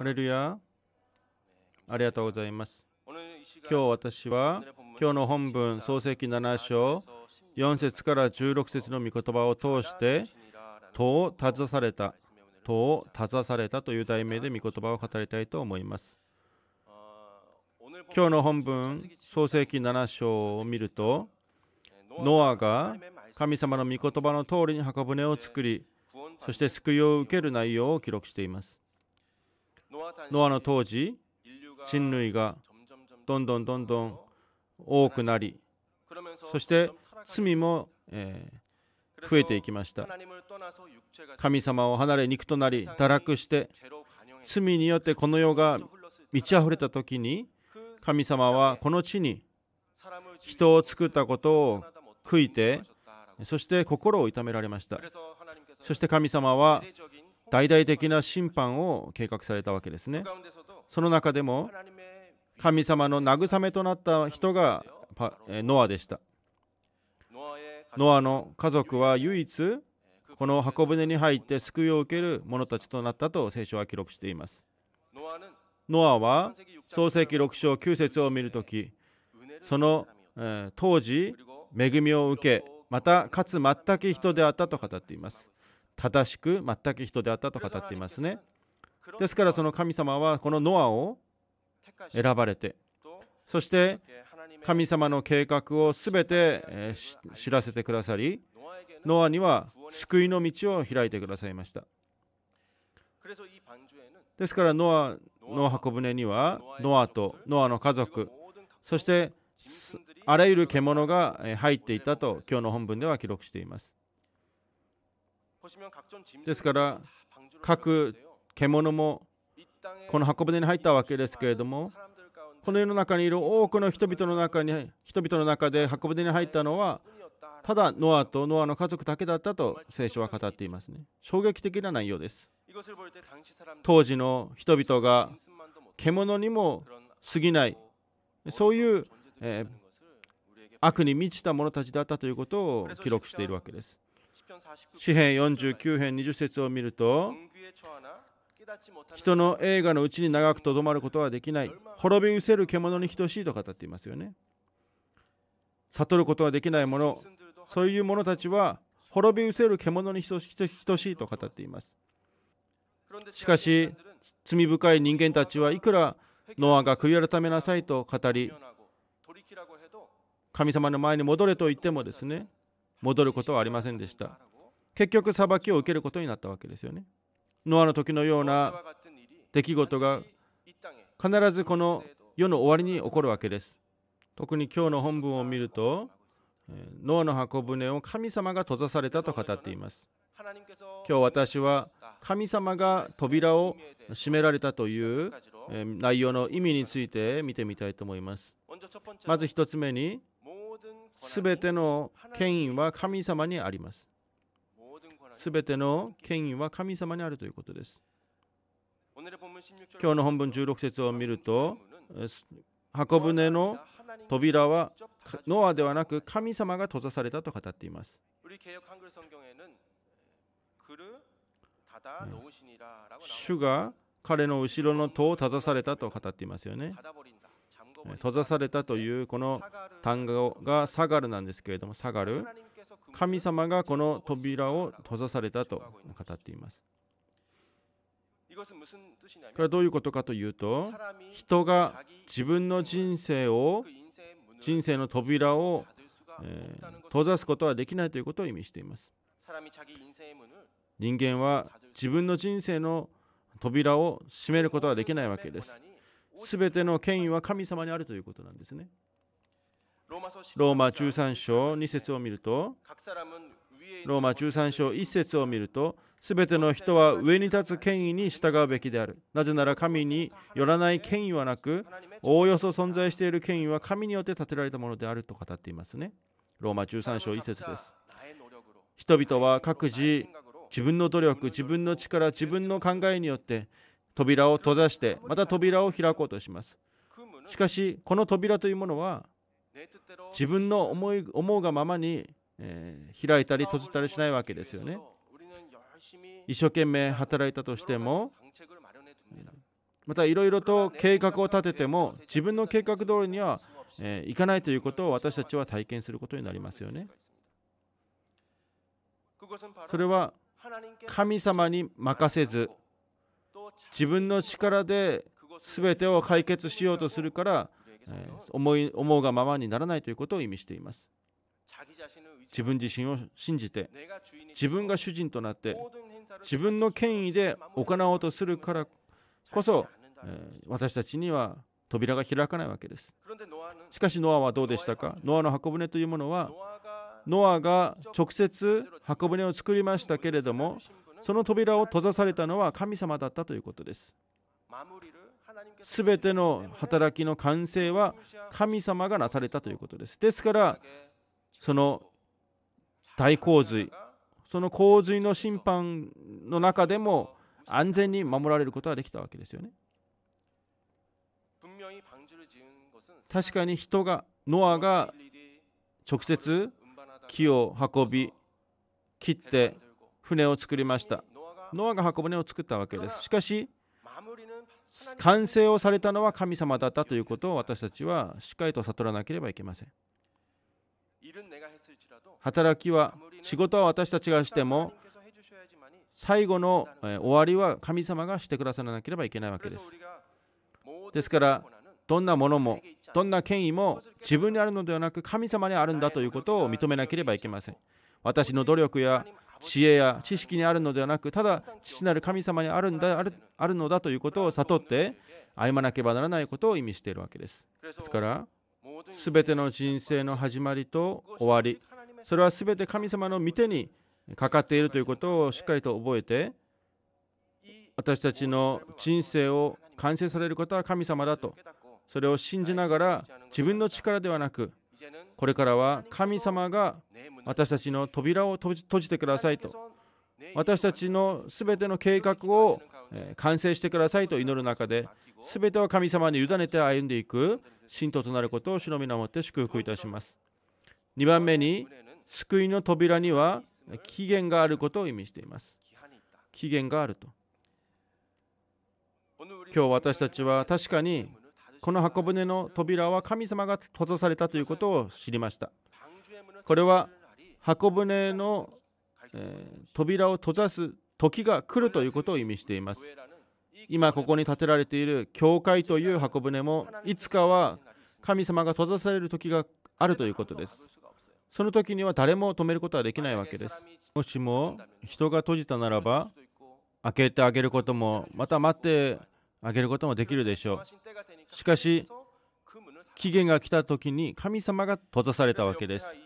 ハレルヤありがとうございます今日私は今日の本文創世記7章4節から16節の御言葉を通して「戸を携された」「と」を閉ざされた」という題名で御言葉を語りたいと思います今日の本文創世記7章を見るとノアが神様の御言葉の通りに箱舟を作りそして救いを受ける内容を記録していますノアの当時人類がどんどんどんどん多くなりそして罪も、え増えていきました神様を離れ肉となり堕落して罪によってこの世が満ち溢れた時に神様はこの地に人を作ったことを悔いてそして心を痛められましたそして神様は大々的な審判を計画されたわけですね。その中でも神様の慰めとなった人がノアでした。ノアの家族は唯一この箱舟に入って救いを受ける者たちとなったと聖書は記録しています。ノアは創世記6章9節を見るときその、え当時恵みを受けまたかつ全く人であったと語っています正しく全く人であったと語っていますねですからその神様はこのノアを選ばれてそして神様の計画を全て知らせてくださりノアには救いの道を開いてくださいましたですからノアの箱舟にはノアとノアの家族そしてあらゆる獣が入っていたと今日の本文では記録していますですから各獣もこの箱舟に入ったわけですけれどもこの世の中にいる多くの人々の中に人々の中で箱舟に入ったのはただノアとノアの家族だけだったと聖書は語っていますね衝撃的な内容です当時の人々が獣にも過ぎないそういう、えー、悪に満ちた者たちだったということを記録しているわけです詩編49編20節を見ると人の映画のうちに長くとどまることはできない滅び失せる獣に等しいと語っていますよね悟ることはできないものそういう者たちは滅び失せる獣に等しいと語っていますしかし罪深い人間たちはいくらノアが悔い改めなさいと語り神様の前に戻れと言ってもですね戻ることはありませんでした。結局、裁きを受けることになったわけですよね。ノアの時のような出来事が必ずこの世の終わりに起こるわけです。特に今日の本文を見ると、ノアの箱舟を神様が閉ざされたと語っています。今日私は神様が扉を閉められたという内容の意味について見てみたいと思います。まず1つ目に、すべての権威は神様にあります。すべての権威は神様にあるということです。今日の本文16節を見ると、箱舟の扉はノアではなく神様が閉ざされたと語っています。主が彼の後ろの戸を閉ざされたと語っていますよね。閉ざされたというこの単語が下がるなんですけれども下がる神様がこの扉を閉ざされたと語っていますこれはどういうことかというと人が自分の人生を人生の扉を、え閉ざすことはできないということを意味しています人間は自分の人生の扉を閉めることはできないわけですすべての権威は神様にあるということなんですね。ローマ13章2節を見ると、ローマ13章1節を見ると、すべての人は上に立つ権威に従うべきである。なぜなら神によらない権威はなく、おおよそ存在している権威は神によって建てられたものであると語っていますね。ローマ13章1節です。人々は各自、自分の努力、自分の力、自分の考えによって、扉を閉ざしてまた扉を開こうとしますしかしこの扉というものは自分の思い思うがままに、えー、開いたり閉じたりしないわけですよね一生懸命働いたとしてもまたいろいろと計画を立てても自分の計画通りには、えー、いかないということを私たちは体験することになりますよねそれは神様に任せず自分の力で全てを解決しようとするから、え思い思うがままにならないということを意味しています。自分自身を信じて自分が主人となって自分の権威で行おうとするからこそ、え私たちには扉が開かないわけです。しかしノアはどうでしたかノアの箱舟というものはノアが直接箱舟を作りましたけれどもその扉を閉ざされたのは神様だったということです。すべての働きの完成は神様がなされたということです。ですから、その大洪水、その洪水の審判の中でも安全に守られることができたわけですよね。確かに人が、ノアが直接木を運び、切って、船を作りましたノアが箱舟を作ったわけですしかし完成をされたのは神様だったということを私たちはしっかりと悟らなければいけません働きは仕事は私たちがしても最後の終わりは神様がしてくださらなければいけないわけですですからどんなものもどんな権威も自分にあるのではなく神様にあるんだということを認めなければいけません私の努力や知恵や知識にあるのではなくただ父なる神様にあるんだあるのだということを悟って歩まなければならないことを意味しているわけですですから全ての人生の始まりと終わりそれは全て神様の御手にかかっているということをしっかりと覚えて私たちの人生を完成されることは神様だとそれを信じながら自分の力ではなくこれからは神様が私たちの扉を閉じてくださいと私たちのすべての計画を完成してくださいと祈る中ですべては神様に委ねて歩んでいく信徒となることを忍び皆もって祝福いたします2番目に救いの扉には期限があることを意味しています期限があると今日私たちは確かにこの箱舟の扉は神様が閉ざされたということを知りましたこれは箱舟の、え扉を閉ざす時が来るということを意味しています今ここに建てられている教会という箱舟もいつかは神様が閉ざされる時があるということですその時には誰も止めることはできないわけですもしも人が閉じたならば開けてあげることもまた待って上げることもできるでしょうしかし期限が来た時に神様が閉ざされたわけです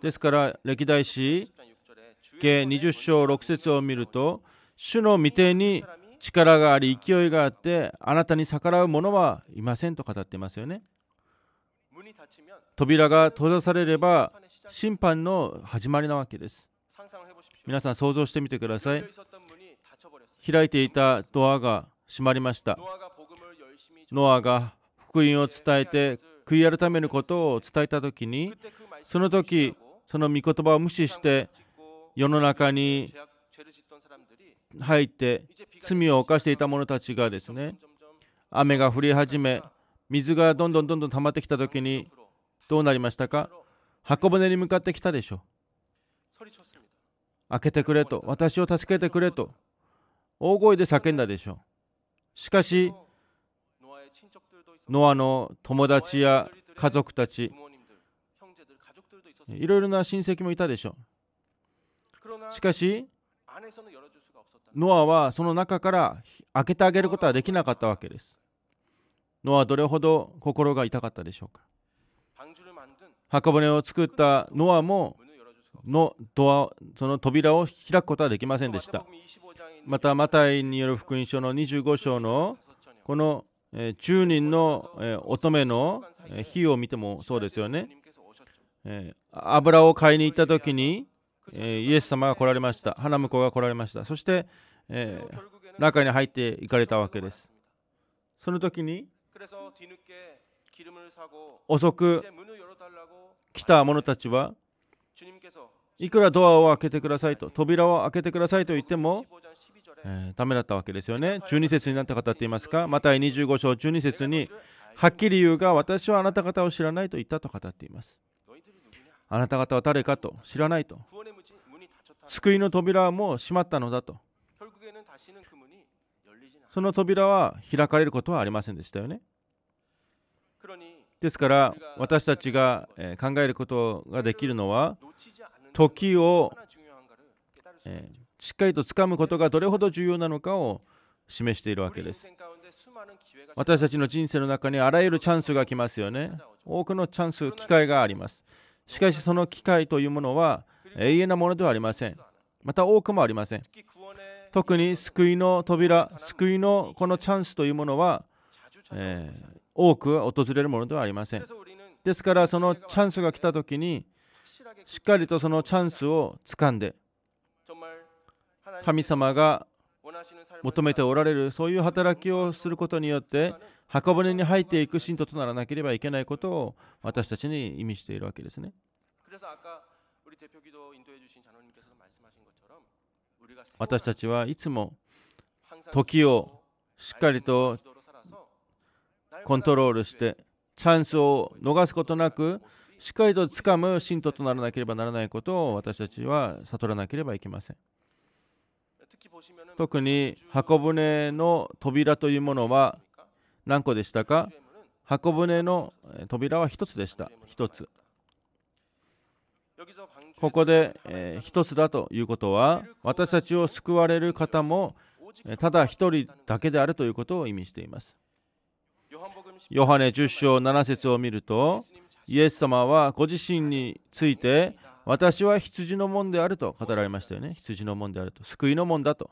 ですから歴代史計20章6節を見ると主の未定に力があり勢いがあってあなたに逆らう者はいませんと語ってますよね扉が閉ざされれば審判の始まりなわけです皆さん想像してみてください開いていたドアが閉まりましたノアが福音を伝えて悔い改めることを伝えた時にその時その御言葉を無視して世の中に入って罪を犯していた者たちがですね雨が降り始め水がどんどんどんどん溜まってきた時にどうなりましたか箱舟に向かってきたでしょ開けてくれと私を助けてくれと大声で叫んだでしょしかしノアの友達や家族たちいろいろな親戚もいたでしょうしかしノアはその中から開けてあげることはできなかったわけですノアはどれほど心が痛かったでしょうか箱舟を作ったノアものドアその扉を開くことはできませんでしたまたマタイによる福音書の25章のこの10人の乙女の火を見てもそうですよね油を買いに行った時にイエス様が来られました花婿が来られましたそして中に入っていかれたわけですその時に遅く来た者たちはいくらドアを開けてくださいと扉を開けてくださいと言ってもえー、ただったわけですよね。12節になった方っていますかまた25章12節にはっきり言うが私はあなた方を知らないと言ったと語っています。あなた方は誰かと知らないと。救いの扉はもう閉まったのだと。その扉は開かれることはありませんでしたよね。ですから私たちが考えることができるのは時を、えーしっかりとつかむことがどれほど重要なのかを示しているわけです私たちの人生の中にあらゆるチャンスが来ますよね多くのチャンス機会がありますしかしその機会というものは永遠なものではありませんまた多くもありません特に救いの扉救いのこのチャンスというものは、えー、多く訪れるものではありませんですからそのチャンスが来た時にしっかりとそのチャンスを掴んで神様が求めておられるそういう働きをすることによって箱骨に入っていく信徒とならなければいけないことを私たちに意味しているわけですね。私たちはいつも時をしっかりとコントロールしてチャンスを逃すことなくしっかりとつかむ信徒とならなければならないことを私たちは悟らなければいけません。特に箱舟の扉というものは何個でしたか箱舟の扉は1つでした。1つ。ここで、え1つだということは私たちを救われる方もただ1人だけであるということを意味しています。ヨハネ10章7節を見るとイエス様はご自身について私は羊の門であると語られましたよね。羊の門であると。救いの門だと。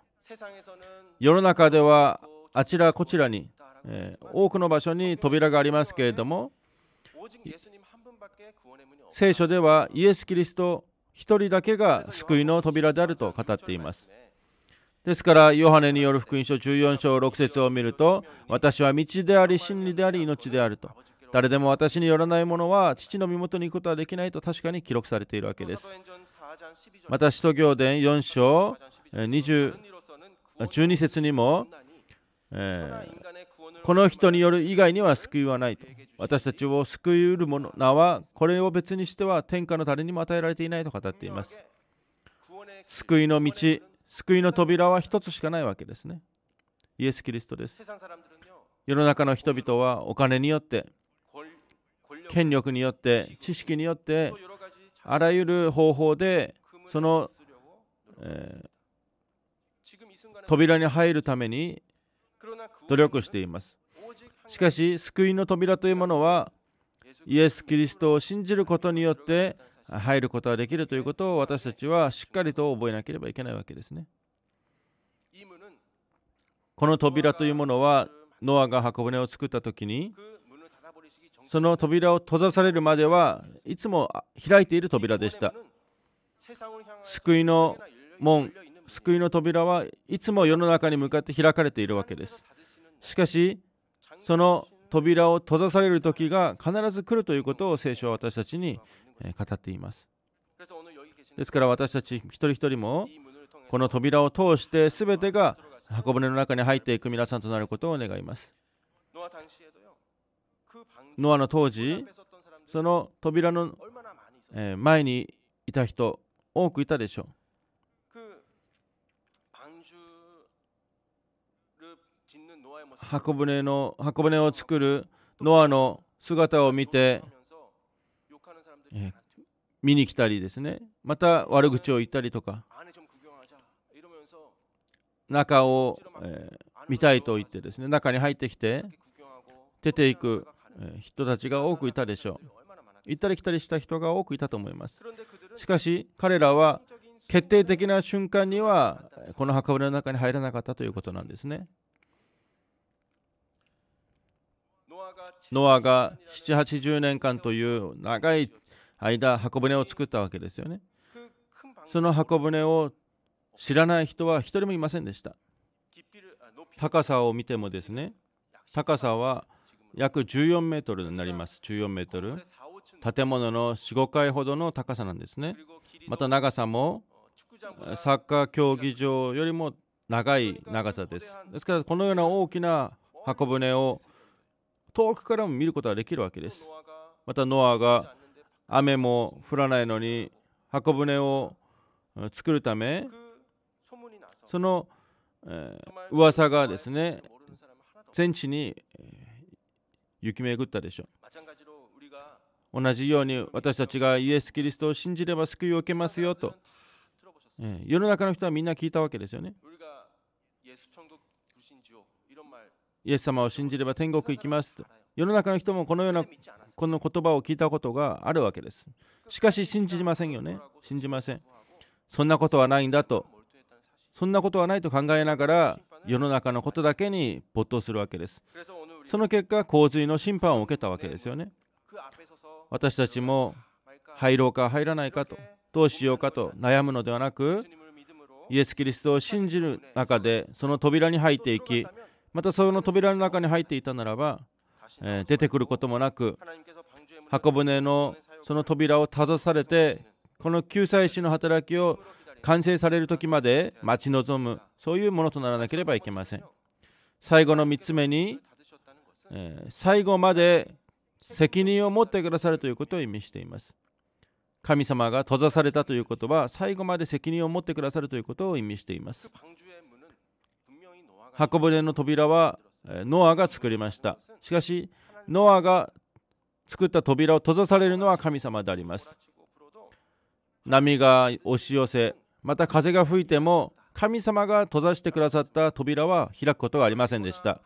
世の中ではあちらこちらに、えー、多くの場所に扉がありますけれども、聖書ではイエス・キリスト1人だけが救いの扉であると語っています。ですから、ヨハネによる福音書14章6節を見ると、私は道であり、真理であり、命であると。誰でも私によらないものは父の身元に行くことはできないと確かに記録されているわけです。また、使徒行伝4章20 12節にも、えー、この人による以外には救いはないと。私たちを救いうる者のは、これを別にしては天下の誰にも与えられていないと語っています。救いの道、救いの扉は一つしかないわけですね。イエス・キリストです。世の中の人々はお金によって権力によって知識によってあらゆる方法でその、えー、扉に入るために努力していますしかし救いの扉というものはイエス・キリストを信じることによって入ることができるということを私たちはしっかりと覚えなければいけないわけですねこの扉というものはノアが箱舟を作った時にその扉を閉ざされるまではいつも開いている扉でした救いの門救いの扉はいつも世の中に向かって開かれているわけですしかしその扉を閉ざされる時が必ず来るということを聖書は私たちに語っていますですから私たち一人一人もこの扉を通して全てが箱舟の中に入っていく皆さんとなることを願いますノアの当時その扉の、え前にいた人多くいたでしょう箱舟の箱舟を作るノアの姿を見て、え見に来たりですねまた悪口を言ったりとか中を、え見たいと言ってですね中に入ってきて出ていく人たちが多くいたでしょう。行ったり来たりした人が多くいたと思います。しかし彼らは決定的な瞬間にはこの墓場の中に入らなかったということなんですね。ノアが780年間という長い間箱舟を作ったわけですよね。その箱舟を知らない人は一人もいませんでした。高さを見てもですね、高さは約14メートルになります。14メートル。建物の4、5階ほどの高さなんですね。また長さもサッカー競技場よりも長い長さです。ですからこのような大きな箱舟を遠くからも見ることができるわけです。またノアが雨も降らないのに箱舟を作るためその、噂がですね全地に雪めぐったでしょう同じように私たちがイエス・キリストを信じれば救いを受けますよと、え世の中の人はみんな聞いたわけですよねイエス様を信じれば天国行きますと世の中の人もこのようなこの言葉を聞いたことがあるわけですしかし信じませんよね信じませんそんなことはないんだとそんなことはないと考えながら世の中のことだけに没頭するわけですその結果洪水の審判を受けたわけですよね私たちも入ろうか入らないかとどうしようかと悩むのではなくイエス・キリストを信じる中でその扉に入っていきまたその扉の中に入っていたならば、えー、出てくることもなく箱舟のその扉を閉ざされてこの救済士の働きを完成される時まで待ち望むそういうものとならなければいけません最後の3つ目にえ最後まで責任を持ってくださるということを意味しています。神様が閉ざされたということは最後まで責任を持ってくださるということを意味しています。箱舟の扉はノアが作りました。しかし、ノアが作った扉を閉ざされるのは神様であります。波が押し寄せ、また風が吹いても神様が閉ざしてくださった扉は開くことはありませんでした。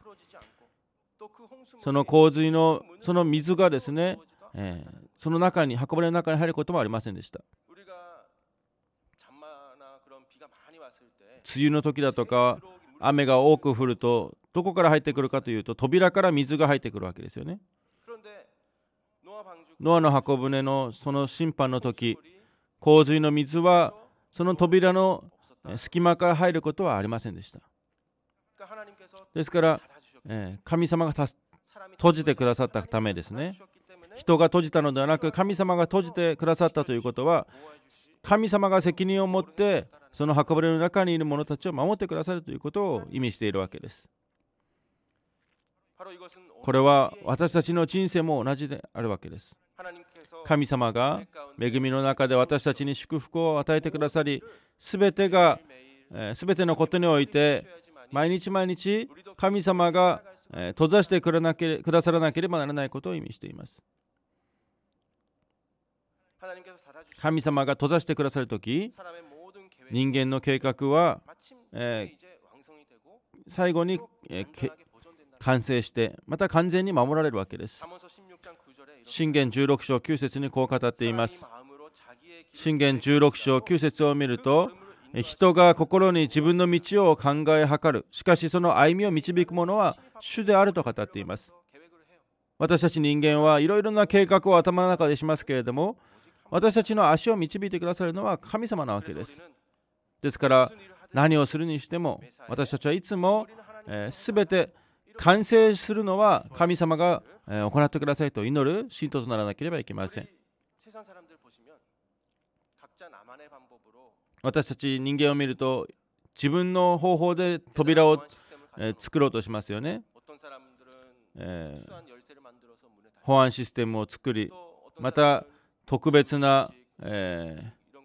その洪水のその水がですね、えー、その中に箱舟の中に入ることもありませんでした梅雨の時だとか雨が多く降るとどこから入ってくるかというと扉から水が入ってくるわけですよねノアの箱舟のその審判の時洪水の水はその扉の隙間から入ることはありませんでしたですから、えー、神様が閉じてくださったためですね人が閉じたのではなく神様が閉じてくださったということは神様が責任を持ってその運舟の中にいる者たちを守ってくださるということを意味しているわけですこれは私たちの人生も同じであるわけです神様が恵みの中で私たちに祝福を与えてくださり全てが全てのことにおいて毎日毎日神様がえー、閉ざしてくれなけくださらなければならないことを意味しています。神様が閉ざしてくださるとき、人間の計画は、えー、最後に、えー、完成して、また完全に守られるわけです。信玄16章9節にこう語っています。信玄16章9節を見ると、人が心に自分の道を考え図るしかしその歩みを導く者は主であると語っています私たち人間はいろいろな計画を頭の中でしますけれども私たちの足を導いてくださるのは神様なわけですですから何をするにしても私たちはいつも、えー、全て完成するのは神様が、えー、行ってくださいと祈る信徒とならなければいけません私たち人間を見ると自分の方法で扉を、え作ろうとしますよね、えー、保安システムを作りまた特別な、えー、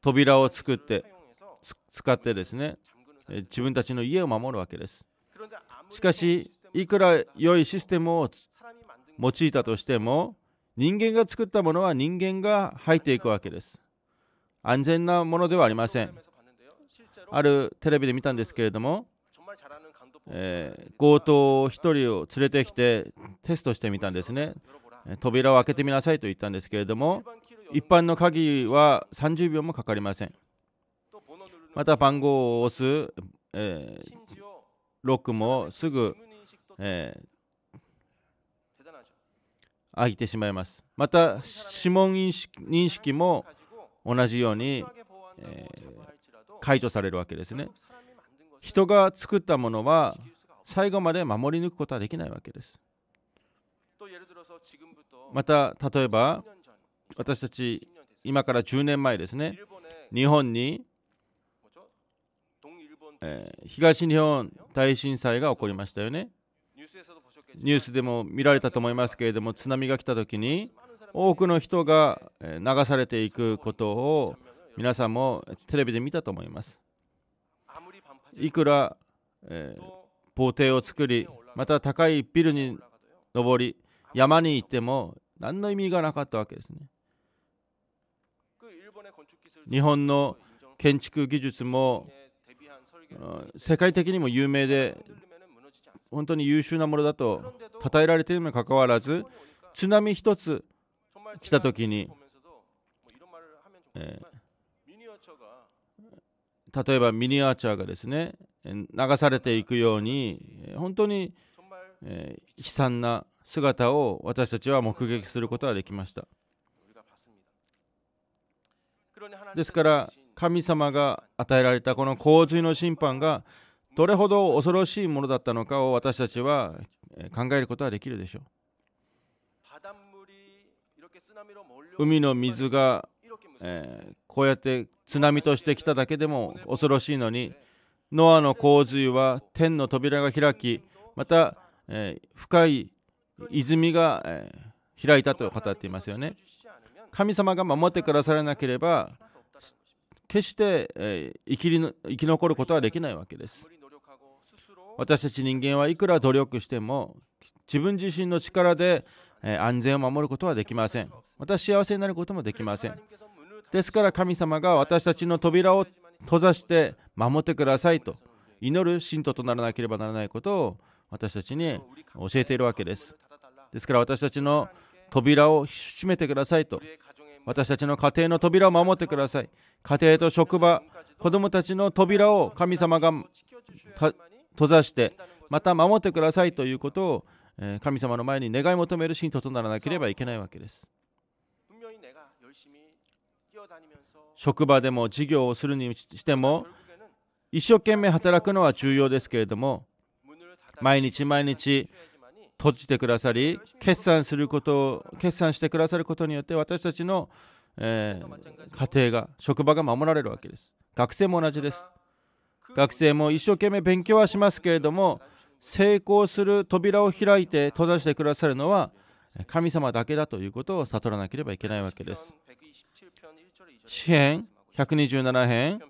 扉を作って使ってですね自分たちの家を守るわけですしかしいくら良いシステムを用いたとしても人間が作ったものは人間が入っていくわけです安全なものではありませんあるテレビで見たんですけれども、えー、強盗1人を連れてきてテストしてみたんですね扉を開けてみなさいと言ったんですけれども一般の鍵は30秒もかかりませんまた番号を押す、えー、ロックもすぐ、えー、開いてしまいますまた指紋認識も、同じように、えー、解除されるわけですね。人が作ったものは最後まで守り抜くことはできないわけです。また例えば私たち今から10年前ですね日本に、えー、東日本大震災が起こりましたよねニュースでも見られたと思いますけれども津波が来た時に多くの人が流されていくことを皆さんもテレビで見たと思います。いくら、えー、邸を作り、また高いビルに登り、山に行っても何の意味がなかったわけですね。日本の建築技術も世界的にも有名で本当に優秀なものだと称えられているにもかかわらず津波一つ来た時に、えー、例えばミニアーチャーがですね流されていくように本当に、えー、悲惨な姿を私たちは目撃することができましたですから神様が与えられたこの洪水の審判がどれほど恐ろしいものだったのかを私たちは考えることはできるでしょう海の水が、えー、こうやって津波として来ただけでも恐ろしいのにノアの洪水は天の扉が開きまた、えー、深い泉が、えー、開いたと語っていますよね神様が守ってくださらなければ決して、えー、生きりの生き残ることはできないわけです私たち人間はいくら努力しても自分自身の力で安全を守ることはできませんまた幸せになることもできませんですから神様が私たちの扉を閉ざして守ってくださいと祈る信徒とならなければならないことを私たちに教えているわけですですから私たちの扉を閉めてくださいと私たちの家庭の扉を守ってください家庭と職場子供たちの扉を神様が閉ざしてまた守ってくださいということをえー、神様の前に願い求める信徒とならなければいけないわけです。職場でも事業をするにしても一生懸命働くのは重要ですけれども毎日毎日閉じてくださり決算することを決算してくださることによって私たちの、えー、家庭が職場が守られるわけです学生も同じです学生も一生懸命勉強はしますけれども成功する扉を開いて閉ざしてくださるのは神様だけだということを悟らなければいけないわけです。詩編127編、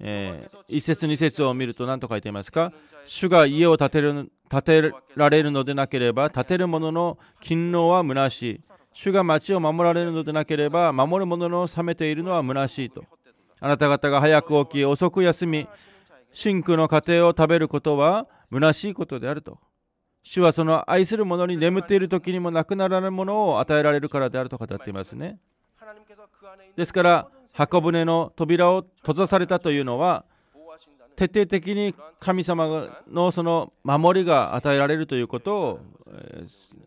えー、1節2節を見ると何と書いていますか主が家を建てる建てられるのでなければ建てる者の勤労は虚しい主が町を守られるのでなければ守る者の冷めているのは虚しいとあなた方が早く起き遅く休み真空の家庭を食べることは虚しいことであると。主はその愛する者に眠っている時にもなくならぬものを与えられるからであると語っていますね。ですから、箱舟の扉を閉ざされたというのは、徹底的に神様のその守りが与えられるということを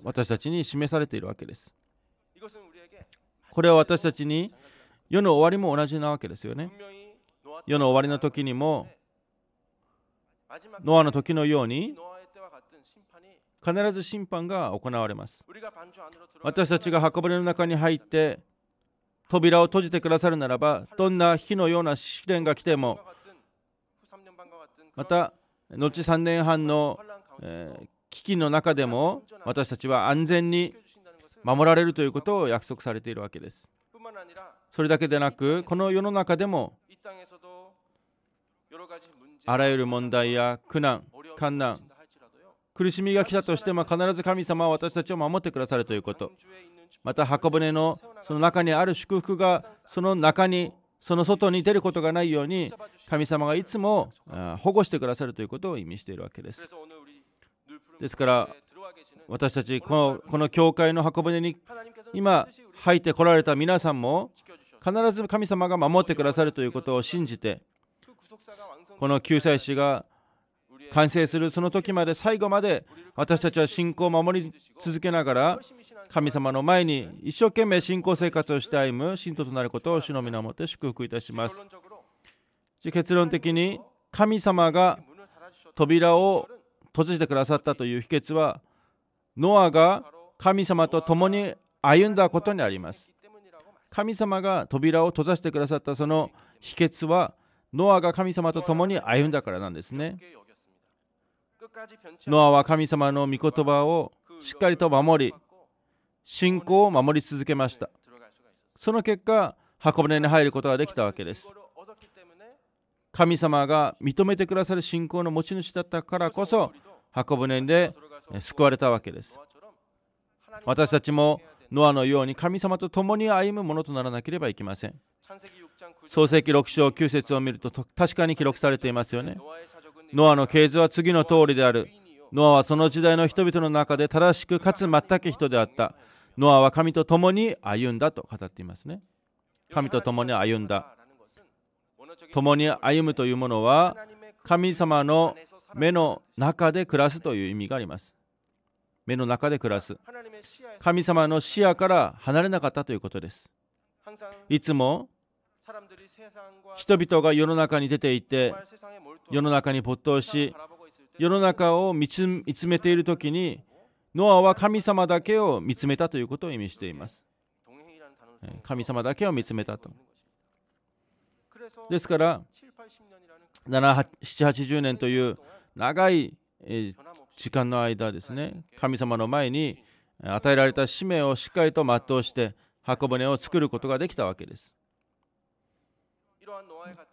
私たちに示されているわけです。これは私たちに世の終わりも同じなわけですよね。世の終わりの時にもノアの時のように必ず審判が行われます私たちが箱舟の中に入って扉を閉じてくださるならばどんな火のような試練が来てもまた後3年半の、え危機の中でも私たちは安全に守られるということを約束されているわけですそれだけでなくこの世の中でもあらゆる問題や苦難、困難、苦しみが来たとしても必ず神様は私たちを守ってくださるということ。また箱舟のその中にある祝福がその中にその外に出ることがないように神様がいつも保護してくださるということを意味しているわけです。ですから私たちこのこの教会の箱舟に今入ってこられた皆さんも必ず神様が守ってくださるということを信じてこの救済師が完成するその時まで最後まで私たちは信仰を守り続けながら神様の前に一生懸命信仰生活をして歩む信徒となることを主の皆をもって祝福いたします。結論的に神様が扉を閉じてくださったという秘訣はノアが神様と共に歩んだことにあります。神様が扉を閉ざしてくださったその秘訣はノアが神様と共に歩んだからなんですね。ノアは神様の御言葉をしっかりと守り、信仰を守り続けました。その結果、箱舟に入ることができたわけです。神様が認めてくださる信仰の持ち主だったからこそ、箱舟で救われたわけです。私たちもノアのように神様と共に歩むものとならなければいけません。創世記6章9節を見ると確かに記録されていますよねノアの系図は次の通りであるノアはその時代の人々の中で正しくかつ全く人であったノアは神と共に歩んだと語っていますね神と共に歩んだ共に歩むというものは神様の目の中で暮らすという意味があります目の中で暮らす神様の視野から離れなかったということですいつも人々が世の中に出ていて世の中に没頭し世の中を見つめている時にノアは神様だけを見つめたということを意味しています神様だけを見つめたとですから780年という長い時間の間ですね神様の前に与えられた使命をしっかりと全うして箱舟を作ることができたわけです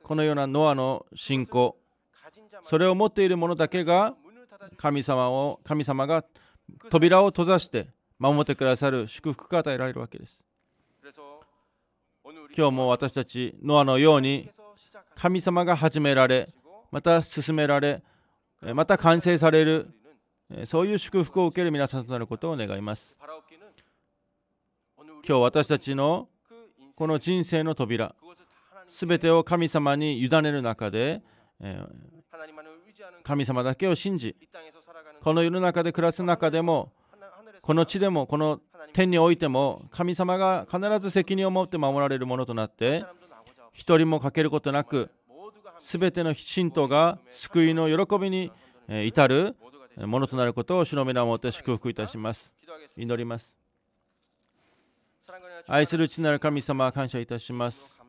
このようなノアの信仰それを持っている者だけが神様を神様が扉を閉ざして守ってくださる祝福が与えられるわけです今日も私たちノアのように神様が始められまた進められまた完成されるそういう祝福を受ける皆さんとなることを願います今日私たちのこの人生の扉全てを神様に委ねる中で、え神様だけを信じこの世の中で暮らす中でもこの地でもこの天においても神様が必ず責任を持って守られるものとなって一人も欠けることなく全ての信徒が救いの喜びに至るものとなることを主の皆をもって祝福いたします祈ります愛する父なる神様感謝いたします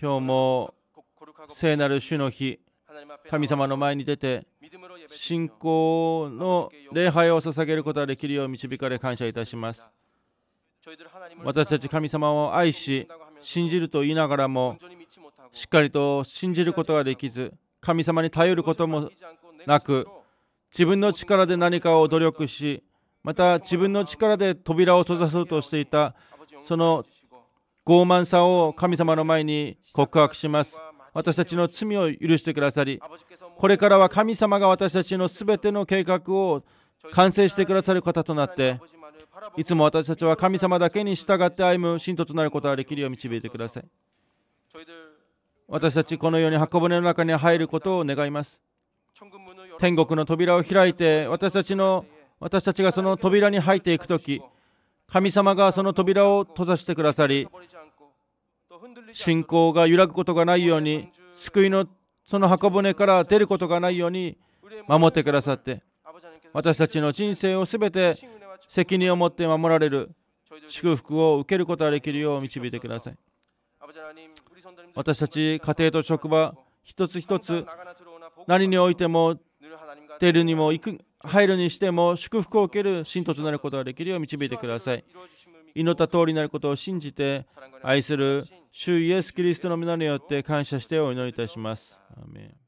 今日も聖なる主の日神様の前に出て信仰の礼拝を捧げることができるよう導かれ感謝いたします私たち神様を愛し信じると言いながらもしっかりと信じることができず神様に頼ることもなく自分の力で何かを努力しまた自分の力で扉を閉ざそうとしていたその傲慢さを神様の前に告白します。私たちの罪を許してくださり、これからは神様が私たちのすべての計画を完成してくださる方となって、いつも私たちは神様だけに従って歩む信徒となることができるよう導いてください。私たちこのように箱舟の中に入ることを願います。天国の扉を開いて私たちの私たちがその扉に入っていく時神様がその扉を閉ざしてくださり信仰が揺らぐことがないように救いのその箱舟から出ることがないように守ってくださって私たちの人生をすべて責任を持って守られる祝福を受けることができるよう導いてください私たち家庭と職場一つ一つ何においても出るにも行く入るにしても祝福を受ける信徒となることができるよう導いてください祈った通りになることを信じて愛する主イエス・キリストの皆によって感謝してお祈りいたします。アメン